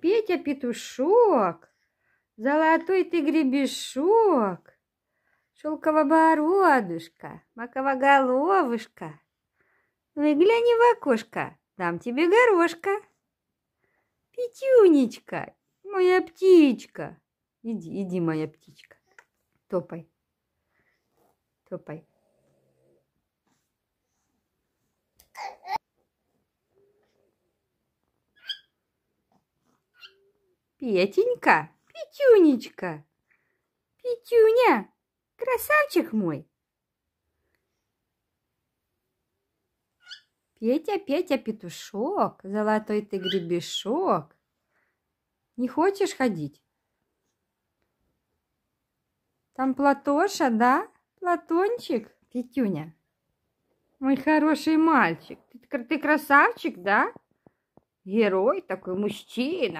Петя Петушок, золотой ты гребешок, шелковобородушка, маковоголовушка. Выгляни ну в окошко, дам тебе горошка. Петюнечка, моя птичка. Иди, иди, моя птичка. Топай. Топай. Петенька, Петюнечка, Петюня, красавчик мой. Петя, Петя, петушок, золотой ты гребешок. Не хочешь ходить? Там Платоша, да? Платончик, Петюня. Мой хороший мальчик, ты, ты красавчик, да? Герой такой, мужчина.